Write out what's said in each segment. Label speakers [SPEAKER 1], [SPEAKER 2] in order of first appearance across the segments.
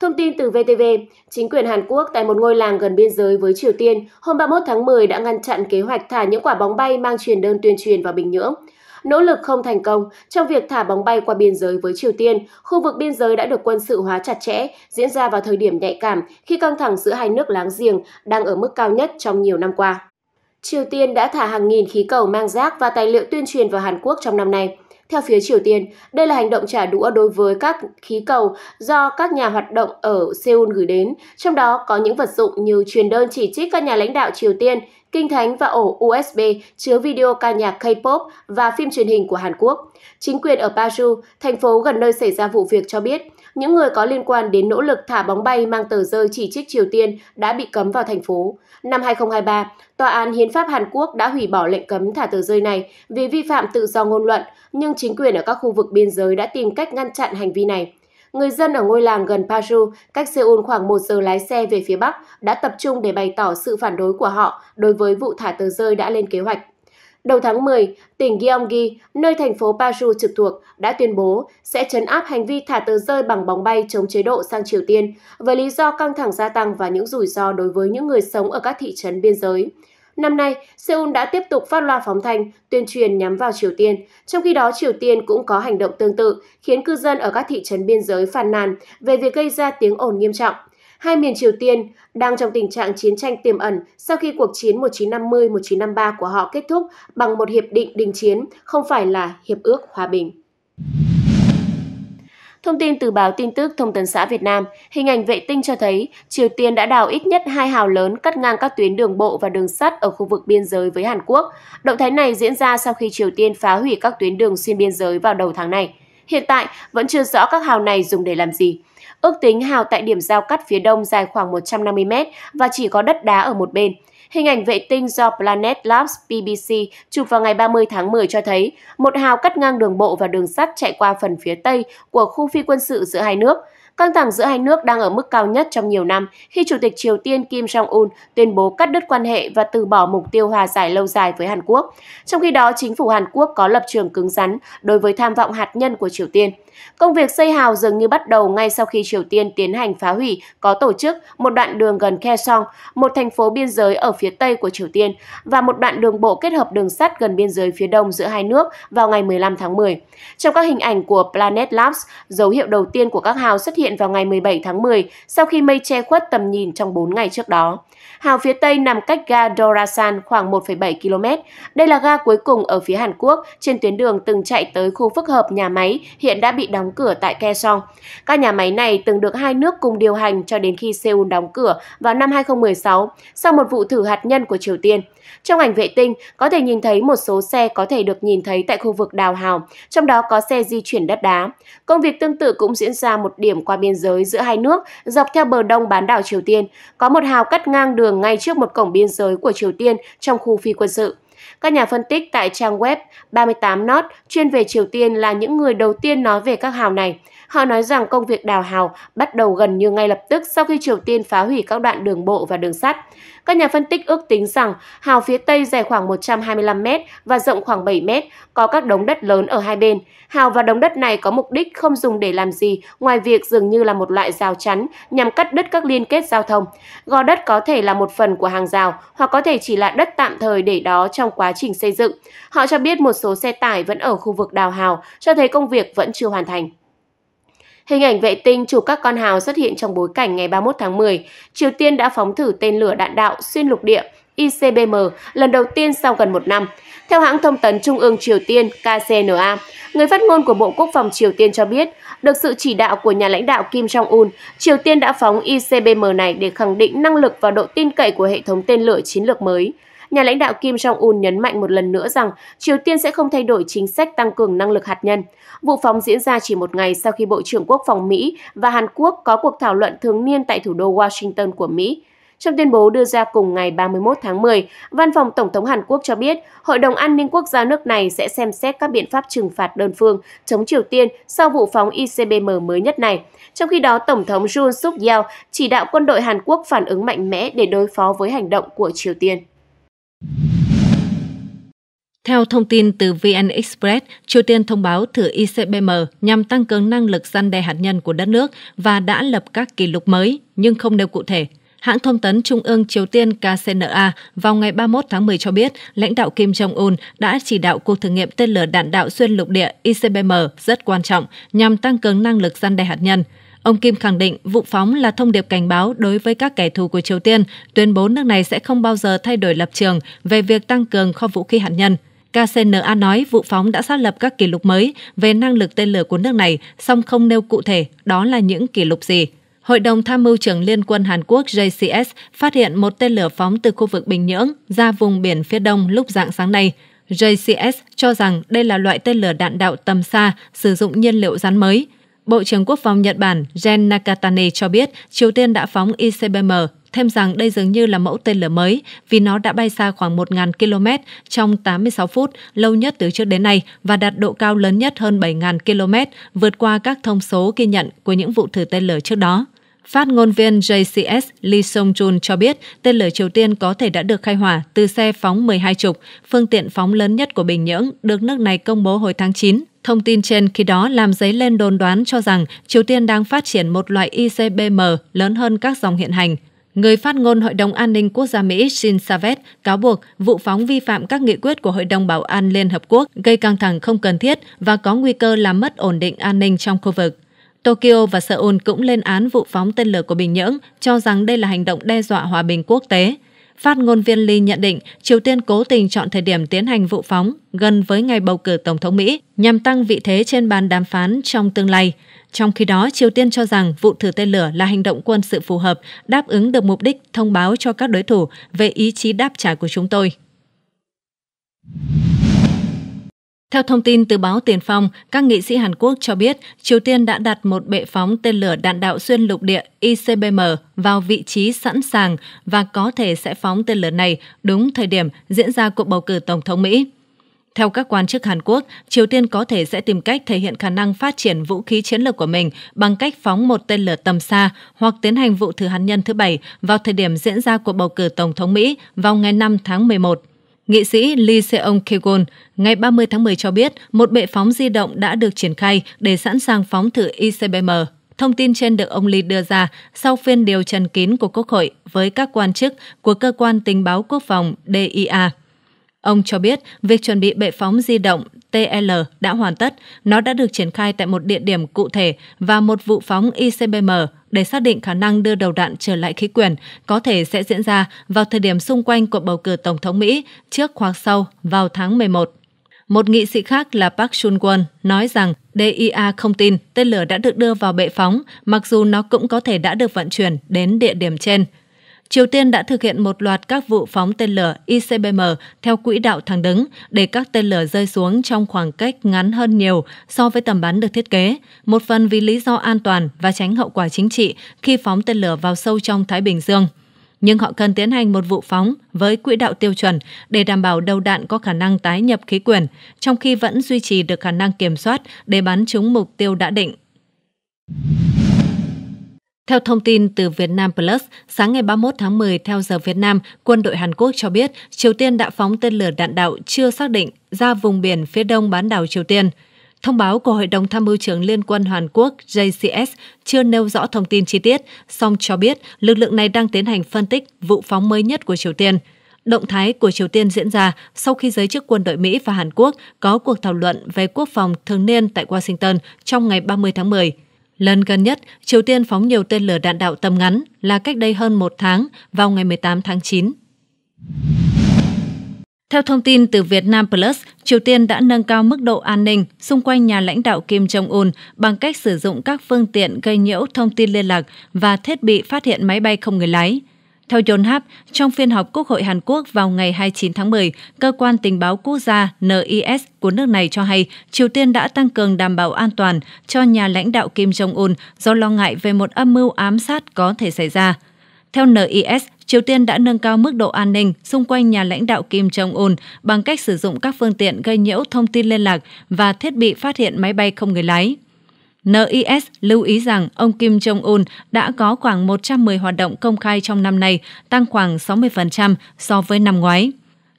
[SPEAKER 1] Thông tin từ VTV, chính quyền Hàn Quốc tại một ngôi làng gần biên giới với Triều Tiên hôm 31 tháng 10 đã ngăn chặn kế hoạch thả những quả bóng bay mang truyền đơn tuyên truyền vào Bình Nhưỡng. Nỗ lực không thành công trong việc thả bóng bay qua biên giới với Triều Tiên, khu vực biên giới đã được quân sự hóa chặt chẽ, diễn ra vào thời điểm nhạy cảm khi căng thẳng giữa hai nước láng giềng đang ở mức cao nhất trong nhiều năm qua. Triều Tiên đã thả hàng nghìn khí cầu mang rác và tài liệu tuyên truyền vào Hàn Quốc trong năm nay. Theo phía Triều Tiên, đây là hành động trả đũa đối với các khí cầu do các nhà hoạt động ở Seoul gửi đến, trong đó có những vật dụng như truyền đơn chỉ trích các nhà lãnh đạo Triều Tiên, kinh thánh và ổ USB chứa video ca nhạc K-pop và phim truyền hình của Hàn Quốc. Chính quyền ở Paju, thành phố gần nơi xảy ra vụ việc cho biết, những người có liên quan đến nỗ lực thả bóng bay mang tờ rơi chỉ trích Triều Tiên đã bị cấm vào thành phố. Năm 2023, Tòa án Hiến pháp Hàn Quốc đã hủy bỏ lệnh cấm thả tờ rơi này vì vi phạm tự do ngôn luận, nhưng chính quyền ở các khu vực biên giới đã tìm cách ngăn chặn hành vi này người dân ở ngôi làng gần Paju, cách Seoul khoảng 1 giờ lái xe về phía Bắc, đã tập trung để bày tỏ sự phản đối của họ đối với vụ thả tờ rơi đã lên kế hoạch. Đầu tháng 10, tỉnh Gyeonggi, nơi thành phố Paju trực thuộc, đã tuyên bố sẽ chấn áp hành vi thả tờ rơi bằng bóng bay chống chế độ sang Triều Tiên với lý do căng thẳng gia tăng và những rủi ro đối với những người sống ở các thị trấn biên giới. Năm nay, Seoul đã tiếp tục phát loa phóng thanh, tuyên truyền nhắm vào Triều Tiên. Trong khi đó, Triều Tiên cũng có hành động tương tự, khiến cư dân ở các thị trấn biên giới phàn nàn về việc gây ra tiếng ồn nghiêm trọng. Hai miền Triều Tiên đang trong tình trạng chiến tranh tiềm ẩn sau khi cuộc chiến 1950-1953 của họ kết thúc bằng một hiệp định đình chiến, không phải là hiệp ước hòa bình. Thông tin từ báo tin tức Thông tấn xã Việt Nam, hình ảnh vệ tinh cho thấy Triều Tiên đã đào ít nhất hai hào lớn cắt ngang các tuyến đường bộ và đường sắt ở khu vực biên giới với Hàn Quốc. Động thái này diễn ra sau khi Triều Tiên phá hủy các tuyến đường xuyên biên giới vào đầu tháng này. Hiện tại, vẫn chưa rõ các hào này dùng để làm gì. Ước tính hào tại điểm giao cắt phía đông dài khoảng 150 m và chỉ có đất đá ở một bên. Hình ảnh vệ tinh do Planet Labs BBC chụp vào ngày 30 tháng 10 cho thấy một hào cắt ngang đường bộ và đường sắt chạy qua phần phía tây của khu phi quân sự giữa hai nước. Căng thẳng giữa hai nước đang ở mức cao nhất trong nhiều năm khi Chủ tịch Triều Tiên Kim Jong-un tuyên bố cắt đứt quan hệ và từ bỏ mục tiêu hòa giải lâu dài với Hàn Quốc. Trong khi đó, chính phủ Hàn Quốc có lập trường cứng rắn đối với tham vọng hạt nhân của Triều Tiên. Công việc xây hào dường như bắt đầu ngay sau khi Triều Tiên tiến hành phá hủy có tổ chức một đoạn đường gần Kaesong, một thành phố biên giới ở phía tây của Triều Tiên, và một đoạn đường bộ kết hợp đường sắt gần biên giới phía đông giữa hai nước vào ngày 15 tháng 10. Trong các hình ảnh của Planet Labs, dấu hiệu đầu tiên của các hào xuất hiện hiện vào ngày 17 tháng 10 sau khi mây che khuất tầm nhìn trong 4 ngày trước đó. Hào phía Tây nằm cách ga Dorasan khoảng 1,7 km. Đây là ga cuối cùng ở phía Hàn Quốc trên tuyến đường từng chạy tới khu phức hợp nhà máy hiện đã bị đóng cửa tại Kaesong. Các nhà máy này từng được hai nước cùng điều hành cho đến khi Seoul đóng cửa vào năm 2016 sau một vụ thử hạt nhân của Triều Tiên. Trong ảnh vệ tinh, có thể nhìn thấy một số xe có thể được nhìn thấy tại khu vực đào hào, trong đó có xe di chuyển đất đá. Công việc tương tự cũng diễn ra một điểm qua biên giới giữa hai nước dọc theo bờ đông bán đảo Triều Tiên. Có một hào cắt ngang đường ngay trước một cổng biên giới của Triều Tiên trong khu phi quân sự. Các nhà phân tích tại trang web 38 Not chuyên về Triều Tiên là những người đầu tiên nói về các hào này. Họ nói rằng công việc đào hào bắt đầu gần như ngay lập tức sau khi Triều Tiên phá hủy các đoạn đường bộ và đường sắt. Các nhà phân tích ước tính rằng hào phía Tây dài khoảng 125 m và rộng khoảng 7 m, có các đống đất lớn ở hai bên. Hào và đống đất này có mục đích không dùng để làm gì ngoài việc dường như là một loại rào chắn nhằm cắt đứt các liên kết giao thông. Gò đất có thể là một phần của hàng rào hoặc có thể chỉ là đất tạm thời để đó trong quá trình xây dựng. Họ cho biết một số xe tải vẫn ở khu vực đào hào, cho thấy công việc vẫn chưa hoàn thành. Hình ảnh vệ tinh chụp các con hào xuất hiện trong bối cảnh ngày 31 tháng 10, Triều Tiên đã phóng thử tên lửa đạn đạo xuyên lục địa ICBM lần đầu tiên sau gần một năm. Theo hãng thông tấn Trung ương Triều Tiên KCNA, người phát ngôn của Bộ Quốc phòng Triều Tiên cho biết, được sự chỉ đạo của nhà lãnh đạo Kim Jong-un, Triều Tiên đã phóng ICBM này để khẳng định năng lực và độ tin cậy của hệ thống tên lửa chiến lược mới. Nhà lãnh đạo Kim Jong-un nhấn mạnh một lần nữa rằng Triều Tiên sẽ không thay đổi chính sách tăng cường năng lực hạt nhân. Vụ phóng diễn ra chỉ một ngày sau khi Bộ trưởng Quốc phòng Mỹ và Hàn Quốc có cuộc thảo luận thường niên tại thủ đô Washington của Mỹ. Trong tuyên bố đưa ra cùng ngày 31 tháng 10, Văn phòng Tổng thống Hàn Quốc cho biết Hội đồng An ninh Quốc gia nước này sẽ xem xét các biện pháp trừng phạt đơn phương chống Triều Tiên sau vụ phóng ICBM mới nhất này. Trong khi đó, Tổng thống Jun Suk Yeol chỉ đạo quân đội Hàn Quốc phản ứng mạnh mẽ để đối phó với hành động của Triều Tiên.
[SPEAKER 2] Theo thông tin từ VN Express, Triều Tiên thông báo thử ICBM nhằm tăng cường năng lực gian đe hạt nhân của đất nước và đã lập các kỷ lục mới, nhưng không nêu cụ thể. Hãng thông tấn Trung ương Triều Tiên KCNA vào ngày 31 tháng 10 cho biết lãnh đạo Kim Jong-un đã chỉ đạo cuộc thử nghiệm tên lửa đạn đạo xuyên lục địa ICBM rất quan trọng nhằm tăng cường năng lực gian đe hạt nhân. Ông Kim khẳng định vụ phóng là thông điệp cảnh báo đối với các kẻ thù của Triều Tiên, tuyên bố nước này sẽ không bao giờ thay đổi lập trường về việc tăng cường kho vũ khí hạt nhân. KCNA nói vụ phóng đã xác lập các kỷ lục mới về năng lực tên lửa của nước này, song không nêu cụ thể đó là những kỷ lục gì. Hội đồng Tham mưu trưởng Liên quân Hàn Quốc JCS phát hiện một tên lửa phóng từ khu vực Bình Nhưỡng ra vùng biển phía đông lúc dạng sáng nay. JCS cho rằng đây là loại tên lửa đạn đạo tầm xa sử dụng nhiên liệu rắn mới – Bộ trưởng Quốc phòng Nhật Bản Gen Nakatani cho biết Triều Tiên đã phóng ICBM, thêm rằng đây dường như là mẫu tên lửa mới vì nó đã bay xa khoảng 1.000 km trong 86 phút, lâu nhất từ trước đến nay và đạt độ cao lớn nhất hơn 7.000 km, vượt qua các thông số ghi nhận của những vụ thử tên lửa trước đó. Phát ngôn viên JCS Lee Song Jun cho biết tên lửa Triều Tiên có thể đã được khai hỏa từ xe phóng 12 trục, phương tiện phóng lớn nhất của Bình Nhưỡng, được nước này công bố hồi tháng 9. Thông tin trên khi đó làm dấy lên đồn đoán cho rằng Triều Tiên đang phát triển một loại ICBM lớn hơn các dòng hiện hành. Người phát ngôn Hội đồng An ninh Quốc gia Mỹ Shin Savet cáo buộc vụ phóng vi phạm các nghị quyết của Hội đồng Bảo an Liên Hợp Quốc gây căng thẳng không cần thiết và có nguy cơ làm mất ổn định an ninh trong khu vực. Tokyo và Seoul cũng lên án vụ phóng tên lửa của Bình Nhưỡng, cho rằng đây là hành động đe dọa hòa bình quốc tế – Phát ngôn viên Lee nhận định Triều Tiên cố tình chọn thời điểm tiến hành vụ phóng gần với ngày bầu cử Tổng thống Mỹ nhằm tăng vị thế trên bàn đàm phán trong tương lai. Trong khi đó, Triều Tiên cho rằng vụ thử tên lửa là hành động quân sự phù hợp, đáp ứng được mục đích thông báo cho các đối thủ về ý chí đáp trả của chúng tôi. Theo thông tin từ báo Tiền Phong, các nghị sĩ Hàn Quốc cho biết Triều Tiên đã đặt một bệ phóng tên lửa đạn đạo xuyên lục địa ICBM vào vị trí sẵn sàng và có thể sẽ phóng tên lửa này đúng thời điểm diễn ra cuộc bầu cử Tổng thống Mỹ. Theo các quan chức Hàn Quốc, Triều Tiên có thể sẽ tìm cách thể hiện khả năng phát triển vũ khí chiến lược của mình bằng cách phóng một tên lửa tầm xa hoặc tiến hành vụ thử hạt nhân thứ bảy vào thời điểm diễn ra cuộc bầu cử Tổng thống Mỹ vào ngày 5 tháng 11. Nghị sĩ Lee Seong Kegon ngày 30 tháng 10 cho biết một bệ phóng di động đã được triển khai để sẵn sàng phóng thử ICBM. Thông tin trên được ông Lee đưa ra sau phiên điều trần kín của Quốc hội với các quan chức của Cơ quan Tình báo Quốc phòng DIA. Ông cho biết việc chuẩn bị bệ phóng di động TL đã hoàn tất. Nó đã được triển khai tại một địa điểm cụ thể và một vụ phóng ICBM để xác định khả năng đưa đầu đạn trở lại khí quyển có thể sẽ diễn ra vào thời điểm xung quanh cuộc bầu cử Tổng thống Mỹ trước hoặc sau vào tháng 11. Một nghị sĩ khác là Park Chun-won nói rằng DIA không tin tên lửa đã được đưa vào bệ phóng, mặc dù nó cũng có thể đã được vận chuyển đến địa điểm trên. Triều Tiên đã thực hiện một loạt các vụ phóng tên lửa ICBM theo quỹ đạo thẳng đứng để các tên lửa rơi xuống trong khoảng cách ngắn hơn nhiều so với tầm bắn được thiết kế, một phần vì lý do an toàn và tránh hậu quả chính trị khi phóng tên lửa vào sâu trong Thái Bình Dương nhưng họ cần tiến hành một vụ phóng với quỹ đạo tiêu chuẩn để đảm bảo đầu đạn có khả năng tái nhập khí quyển, trong khi vẫn duy trì được khả năng kiểm soát để bắn trúng mục tiêu đã định. Theo thông tin từ Việt Nam Plus, sáng ngày 31 tháng 10 theo giờ Việt Nam, quân đội Hàn Quốc cho biết Triều Tiên đã phóng tên lửa đạn đạo chưa xác định ra vùng biển phía đông bán đảo Triều Tiên. Thông báo của Hội đồng Tham mưu trưởng Liên quân Hàn Quốc JCS chưa nêu rõ thông tin chi tiết, song cho biết lực lượng này đang tiến hành phân tích vụ phóng mới nhất của Triều Tiên. Động thái của Triều Tiên diễn ra sau khi giới chức quân đội Mỹ và Hàn Quốc có cuộc thảo luận về quốc phòng thường niên tại Washington trong ngày 30 tháng 10. Lần gần nhất, Triều Tiên phóng nhiều tên lửa đạn đạo tầm ngắn là cách đây hơn một tháng vào ngày 18 tháng 9. Theo thông tin từ Việt Nam Plus, Triều Tiên đã nâng cao mức độ an ninh xung quanh nhà lãnh đạo Kim Jong-un bằng cách sử dụng các phương tiện gây nhiễu thông tin liên lạc và thiết bị phát hiện máy bay không người lái – theo John Hap, trong phiên họp Quốc hội Hàn Quốc vào ngày 29 tháng 10, Cơ quan Tình báo Quốc gia NIS của nước này cho hay Triều Tiên đã tăng cường đảm bảo an toàn cho nhà lãnh đạo Kim Jong-un do lo ngại về một âm mưu ám sát có thể xảy ra. Theo NIS, Triều Tiên đã nâng cao mức độ an ninh xung quanh nhà lãnh đạo Kim Jong-un bằng cách sử dụng các phương tiện gây nhiễu thông tin liên lạc và thiết bị phát hiện máy bay không người lái. NIS lưu ý rằng ông Kim Jong-un đã có khoảng 110 hoạt động công khai trong năm nay, tăng khoảng 60% so với năm ngoái.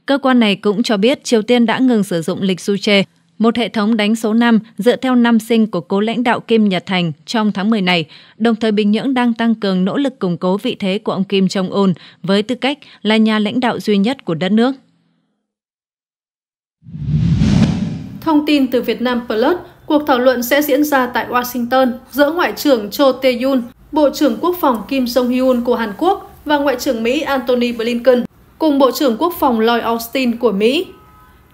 [SPEAKER 2] Cơ quan này cũng cho biết Triều Tiên đã ngừng sử dụng lịch Suche, một hệ thống đánh số năm dựa theo năm sinh của cố lãnh đạo Kim Nhật Thành trong tháng 10 này, đồng thời Bình Nhưỡng đang tăng cường nỗ lực củng cố vị thế của ông Kim Jong-un với tư cách là nhà lãnh đạo duy nhất của đất nước.
[SPEAKER 3] Thông tin từ Việt Nam Plus Cuộc thảo luận sẽ diễn ra tại Washington giữa Ngoại trưởng Cho Tae-yun, Bộ trưởng Quốc phòng Kim song hyun của Hàn Quốc và Ngoại trưởng Mỹ Antony Blinken cùng Bộ trưởng Quốc phòng Lloyd Austin của Mỹ.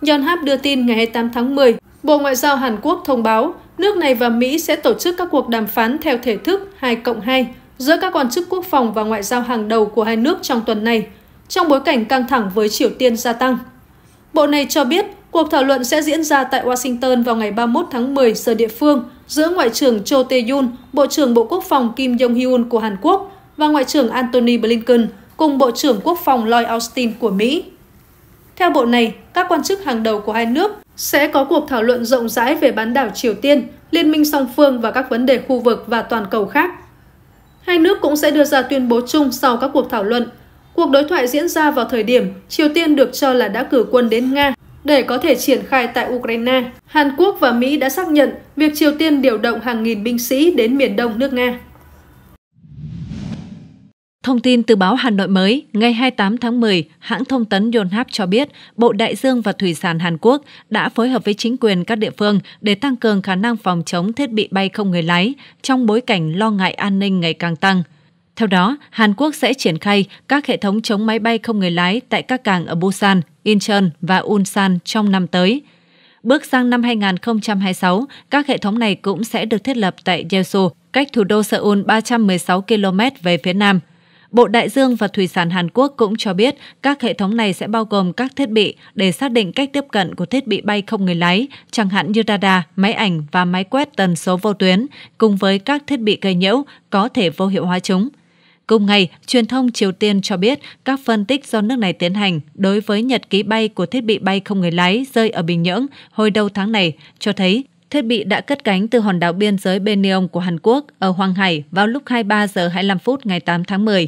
[SPEAKER 3] Yonhap đưa tin ngày 28 tháng 10, Bộ Ngoại giao Hàn Quốc thông báo nước này và Mỹ sẽ tổ chức các cuộc đàm phán theo thể thức 2 cộng 2 giữa các quan chức quốc phòng và ngoại giao hàng đầu của hai nước trong tuần này, trong bối cảnh căng thẳng với Triều Tiên gia tăng. Bộ này cho biết cuộc thảo luận sẽ diễn ra tại Washington vào ngày 31 tháng 10 giờ địa phương giữa Ngoại trưởng Cho Tae-yun, Bộ trưởng Bộ Quốc phòng Kim Jong-hyun của Hàn Quốc và Ngoại trưởng Antony Blinken cùng Bộ trưởng Quốc phòng Lloyd Austin của Mỹ. Theo bộ này, các quan chức hàng đầu của hai nước sẽ có cuộc thảo luận rộng rãi về bán đảo Triều Tiên, liên minh song phương và các vấn đề khu vực và toàn cầu khác. Hai nước cũng sẽ đưa ra tuyên bố chung sau các cuộc thảo luận Cuộc đối thoại diễn ra vào thời điểm Triều Tiên được cho là đã cử quân đến Nga để có thể triển khai tại Ukraine. Hàn Quốc và Mỹ đã xác nhận việc Triều Tiên điều động hàng nghìn binh sĩ đến miền đông nước Nga.
[SPEAKER 2] Thông tin từ báo Hà Nội mới, ngày 28 tháng 10, hãng thông tấn Yonhap cho biết Bộ Đại dương và Thủy sản Hàn Quốc đã phối hợp với chính quyền các địa phương để tăng cường khả năng phòng chống thiết bị bay không người lái trong bối cảnh lo ngại an ninh ngày càng tăng – theo đó, Hàn Quốc sẽ triển khai các hệ thống chống máy bay không người lái tại các cảng ở Busan, Incheon và Ulsan trong năm tới. Bước sang năm 2026, các hệ thống này cũng sẽ được thiết lập tại Jeju, cách thủ đô Seoul 316 km về phía nam. Bộ Đại dương và Thủy sản Hàn Quốc cũng cho biết các hệ thống này sẽ bao gồm các thiết bị để xác định cách tiếp cận của thiết bị bay không người lái, chẳng hạn như radar, máy ảnh và máy quét tần số vô tuyến, cùng với các thiết bị gây nhiễu có thể vô hiệu hóa chúng. Cùng ngày, truyền thông Triều Tiên cho biết các phân tích do nước này tiến hành đối với nhật ký bay của thiết bị bay không người lái rơi ở Bình Nhưỡng hồi đầu tháng này cho thấy thiết bị đã cất cánh từ hòn đảo biên giới Bennion của Hàn Quốc ở Hoàng Hải vào lúc 23 giờ 25 phút ngày 8 tháng 10.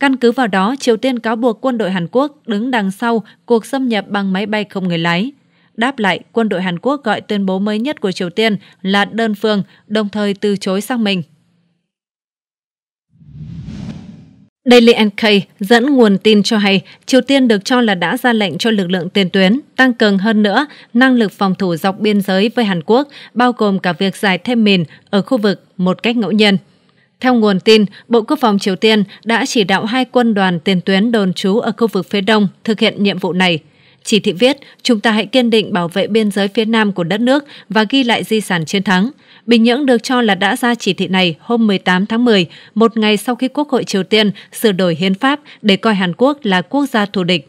[SPEAKER 2] Căn cứ vào đó, Triều Tiên cáo buộc quân đội Hàn Quốc đứng đằng sau cuộc xâm nhập bằng máy bay không người lái. Đáp lại, quân đội Hàn Quốc gọi tuyên bố mới nhất của Triều Tiên là đơn phương, đồng thời từ chối sang mình. Daily NK dẫn nguồn tin cho hay Triều Tiên được cho là đã ra lệnh cho lực lượng tiền tuyến tăng cường hơn nữa năng lực phòng thủ dọc biên giới với Hàn Quốc, bao gồm cả việc giải thêm mìn ở khu vực một cách ngẫu nhiên. Theo nguồn tin, Bộ Quốc phòng Triều Tiên đã chỉ đạo hai quân đoàn tiền tuyến đồn trú ở khu vực phía đông thực hiện nhiệm vụ này – chỉ thị viết, chúng ta hãy kiên định bảo vệ biên giới phía nam của đất nước và ghi lại di sản chiến thắng. Bình Nhưỡng được cho là đã ra chỉ thị này hôm 18 tháng 10, một ngày sau khi Quốc hội Triều Tiên sửa đổi hiến pháp để coi Hàn Quốc là quốc gia thù địch.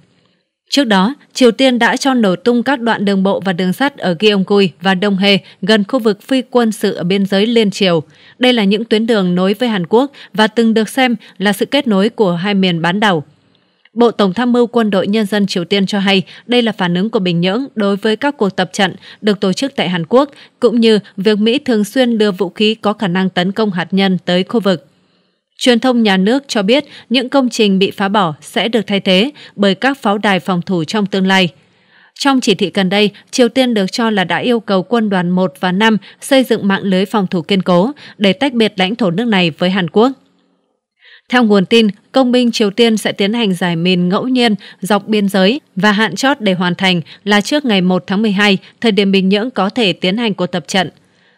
[SPEAKER 2] Trước đó, Triều Tiên đã cho nổ tung các đoạn đường bộ và đường sắt ở Gyeonggi và Đông Hề gần khu vực phi quân sự ở biên giới Liên Triều. Đây là những tuyến đường nối với Hàn Quốc và từng được xem là sự kết nối của hai miền bán đảo. Bộ Tổng tham mưu Quân đội Nhân dân Triều Tiên cho hay đây là phản ứng của Bình Nhưỡng đối với các cuộc tập trận được tổ chức tại Hàn Quốc, cũng như việc Mỹ thường xuyên đưa vũ khí có khả năng tấn công hạt nhân tới khu vực. Truyền thông nhà nước cho biết những công trình bị phá bỏ sẽ được thay thế bởi các pháo đài phòng thủ trong tương lai. Trong chỉ thị gần đây, Triều Tiên được cho là đã yêu cầu quân đoàn 1 và 5 xây dựng mạng lưới phòng thủ kiên cố để tách biệt lãnh thổ nước này với Hàn Quốc. Theo nguồn tin, công binh Triều Tiên sẽ tiến hành giải mìn ngẫu nhiên dọc biên giới và hạn chót để hoàn thành là trước ngày 1 tháng 12, thời điểm Bình Nhưỡng có thể tiến hành cuộc tập trận.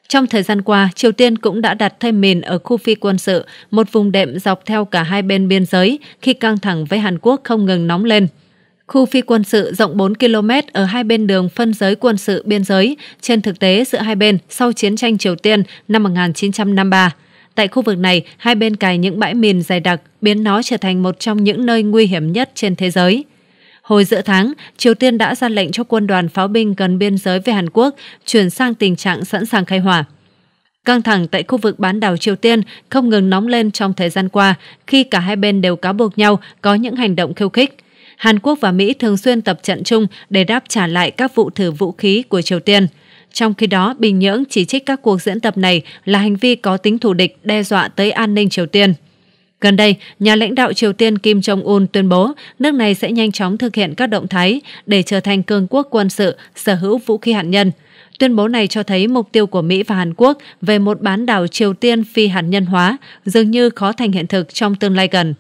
[SPEAKER 2] Trong thời gian qua, Triều Tiên cũng đã đặt thêm mìn ở khu phi quân sự, một vùng đệm dọc theo cả hai bên biên giới khi căng thẳng với Hàn Quốc không ngừng nóng lên. Khu phi quân sự rộng 4 km ở hai bên đường phân giới quân sự biên giới, trên thực tế giữa hai bên sau chiến tranh Triều Tiên năm 1953. Tại khu vực này, hai bên cài những bãi mìn dày đặc, biến nó trở thành một trong những nơi nguy hiểm nhất trên thế giới. Hồi giữa tháng, Triều Tiên đã ra lệnh cho quân đoàn pháo binh gần biên giới với Hàn Quốc chuyển sang tình trạng sẵn sàng khai hỏa. Căng thẳng tại khu vực bán đảo Triều Tiên không ngừng nóng lên trong thời gian qua khi cả hai bên đều cáo buộc nhau có những hành động khiêu khích. Hàn Quốc và Mỹ thường xuyên tập trận chung để đáp trả lại các vụ thử vũ khí của Triều Tiên – trong khi đó, Bình Nhưỡng chỉ trích các cuộc diễn tập này là hành vi có tính thù địch đe dọa tới an ninh Triều Tiên. Gần đây, nhà lãnh đạo Triều Tiên Kim Jong-un tuyên bố nước này sẽ nhanh chóng thực hiện các động thái để trở thành cường quốc quân sự sở hữu vũ khí hạt nhân. Tuyên bố này cho thấy mục tiêu của Mỹ và Hàn Quốc về một bán đảo Triều Tiên phi hạt nhân hóa dường như khó thành hiện thực trong tương lai gần.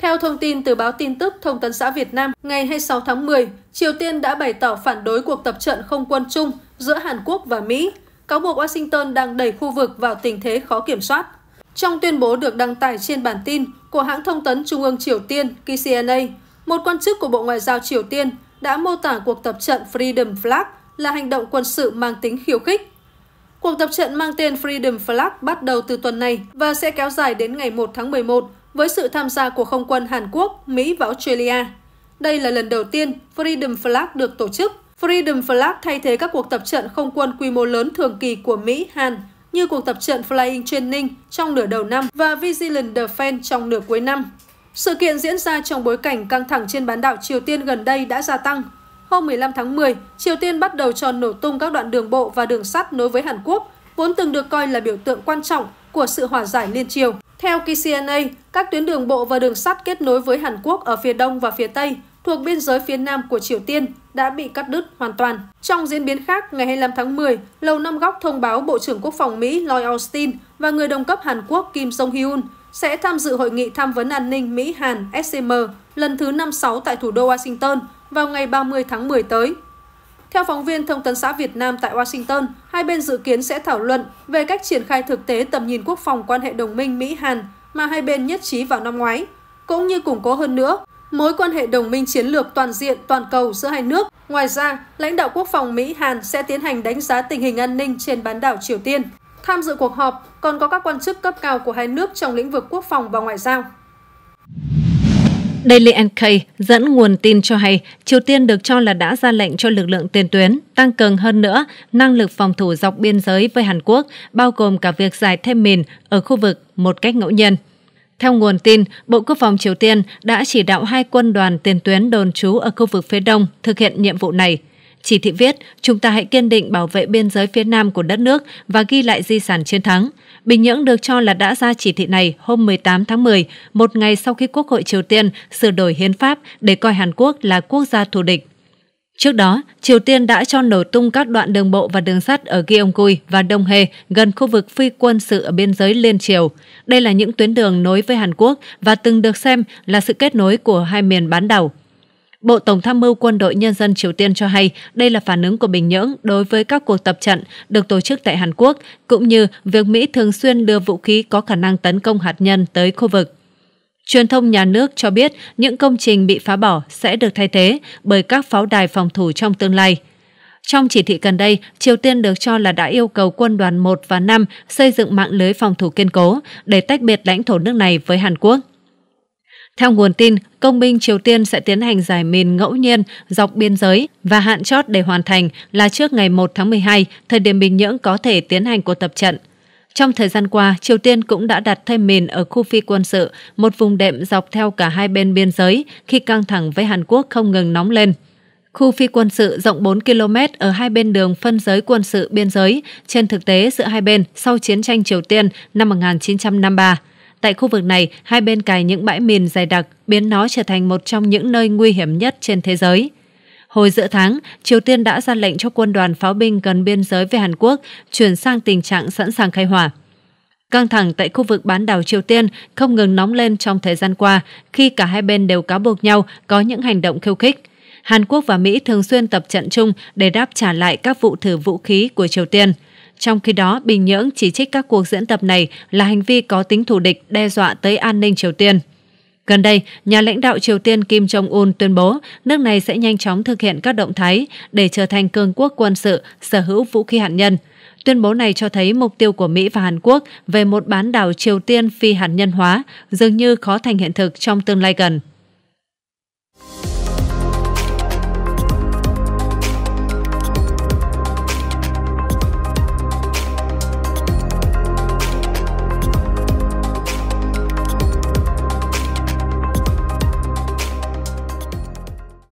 [SPEAKER 3] Theo thông tin từ báo tin tức Thông tấn xã Việt Nam, ngày 26 tháng 10, Triều Tiên đã bày tỏ phản đối cuộc tập trận không quân chung giữa Hàn Quốc và Mỹ, cáo buộc Washington đang đẩy khu vực vào tình thế khó kiểm soát. Trong tuyên bố được đăng tải trên bản tin của hãng thông tấn Trung ương Triều Tiên KCNA, một quan chức của Bộ Ngoại giao Triều Tiên đã mô tả cuộc tập trận Freedom Flag là hành động quân sự mang tính khiêu khích. Cuộc tập trận mang tên Freedom Flag bắt đầu từ tuần này và sẽ kéo dài đến ngày 1 tháng 11 với sự tham gia của không quân Hàn Quốc, Mỹ và Australia. Đây là lần đầu tiên Freedom Flag được tổ chức. Freedom Flag thay thế các cuộc tập trận không quân quy mô lớn thường kỳ của Mỹ, Hàn như cuộc tập trận Flying Training trong nửa đầu năm và Vigilant Defense trong nửa cuối năm. Sự kiện diễn ra trong bối cảnh căng thẳng trên bán đảo Triều Tiên gần đây đã gia tăng. Hôm 15 tháng 10, Triều Tiên bắt đầu cho nổ tung các đoạn đường bộ và đường sắt nối với Hàn Quốc, vốn từng được coi là biểu tượng quan trọng của sự hòa giải liên triều. Theo KCNA, các tuyến đường bộ và đường sắt kết nối với Hàn Quốc ở phía đông và phía tây thuộc biên giới phía nam của Triều Tiên đã bị cắt đứt hoàn toàn. Trong diễn biến khác, ngày 25 tháng 10, Lầu Năm Góc thông báo Bộ trưởng Quốc phòng Mỹ Lloyd Austin và người đồng cấp Hàn Quốc Kim Jong-hyun sẽ tham dự hội nghị tham vấn an ninh Mỹ-Hàn SCM lần thứ 56 tại thủ đô Washington vào ngày 30 tháng 10 tới. Theo phóng viên Thông tấn xã Việt Nam tại Washington, hai bên dự kiến sẽ thảo luận về cách triển khai thực tế tầm nhìn quốc phòng quan hệ đồng minh Mỹ-Hàn mà hai bên nhất trí vào năm ngoái, cũng như củng cố hơn nữa mối quan hệ đồng minh chiến lược toàn diện toàn cầu giữa hai nước. Ngoài ra, lãnh đạo quốc phòng Mỹ-Hàn sẽ tiến hành đánh giá tình hình an ninh trên bán đảo Triều Tiên. Tham dự cuộc họp còn có các quan chức cấp cao của hai nước trong lĩnh vực quốc phòng và ngoại giao.
[SPEAKER 2] Daily NK dẫn nguồn tin cho hay Triều Tiên được cho là đã ra lệnh cho lực lượng tiền tuyến tăng cường hơn nữa năng lực phòng thủ dọc biên giới với Hàn Quốc, bao gồm cả việc giải thêm mìn ở khu vực một cách ngẫu nhiên. Theo nguồn tin, Bộ Quốc phòng Triều Tiên đã chỉ đạo hai quân đoàn tiền tuyến đồn trú ở khu vực phía đông thực hiện nhiệm vụ này – chỉ thị viết, chúng ta hãy kiên định bảo vệ biên giới phía nam của đất nước và ghi lại di sản chiến thắng. Bình Nhưỡng được cho là đã ra chỉ thị này hôm 18 tháng 10, một ngày sau khi Quốc hội Triều Tiên sửa đổi hiến pháp để coi Hàn Quốc là quốc gia thù địch. Trước đó, Triều Tiên đã cho nổ tung các đoạn đường bộ và đường sắt ở Gyeonggi và Đông Hề gần khu vực phi quân sự ở biên giới Liên Triều. Đây là những tuyến đường nối với Hàn Quốc và từng được xem là sự kết nối của hai miền bán đảo. Bộ Tổng tham mưu Quân đội Nhân dân Triều Tiên cho hay đây là phản ứng của Bình Nhưỡng đối với các cuộc tập trận được tổ chức tại Hàn Quốc, cũng như việc Mỹ thường xuyên đưa vũ khí có khả năng tấn công hạt nhân tới khu vực. Truyền thông nhà nước cho biết những công trình bị phá bỏ sẽ được thay thế bởi các pháo đài phòng thủ trong tương lai. Trong chỉ thị gần đây, Triều Tiên được cho là đã yêu cầu quân đoàn 1 và 5 xây dựng mạng lưới phòng thủ kiên cố để tách biệt lãnh thổ nước này với Hàn Quốc. Theo nguồn tin, công binh Triều Tiên sẽ tiến hành giải mìn ngẫu nhiên dọc biên giới và hạn chót để hoàn thành là trước ngày 1 tháng 12, thời điểm Bình Nhưỡng có thể tiến hành cuộc tập trận. Trong thời gian qua, Triều Tiên cũng đã đặt thêm mìn ở khu phi quân sự, một vùng đệm dọc theo cả hai bên biên giới khi căng thẳng với Hàn Quốc không ngừng nóng lên. Khu phi quân sự rộng 4 km ở hai bên đường phân giới quân sự biên giới, trên thực tế giữa hai bên sau chiến tranh Triều Tiên năm 1953. Tại khu vực này, hai bên cài những bãi mìn dày đặc, biến nó trở thành một trong những nơi nguy hiểm nhất trên thế giới. Hồi giữa tháng, Triều Tiên đã ra lệnh cho quân đoàn pháo binh gần biên giới với Hàn Quốc chuyển sang tình trạng sẵn sàng khai hỏa. Căng thẳng tại khu vực bán đảo Triều Tiên không ngừng nóng lên trong thời gian qua khi cả hai bên đều cáo buộc nhau có những hành động khiêu khích. Hàn Quốc và Mỹ thường xuyên tập trận chung để đáp trả lại các vụ thử vũ khí của Triều Tiên – trong khi đó, Bình Nhưỡng chỉ trích các cuộc diễn tập này là hành vi có tính thù địch đe dọa tới an ninh Triều Tiên. Gần đây, nhà lãnh đạo Triều Tiên Kim Jong-un tuyên bố nước này sẽ nhanh chóng thực hiện các động thái để trở thành cường quốc quân sự sở hữu vũ khí hạt nhân. Tuyên bố này cho thấy mục tiêu của Mỹ và Hàn Quốc về một bán đảo Triều Tiên phi hạt nhân hóa dường như khó thành hiện thực trong tương lai gần.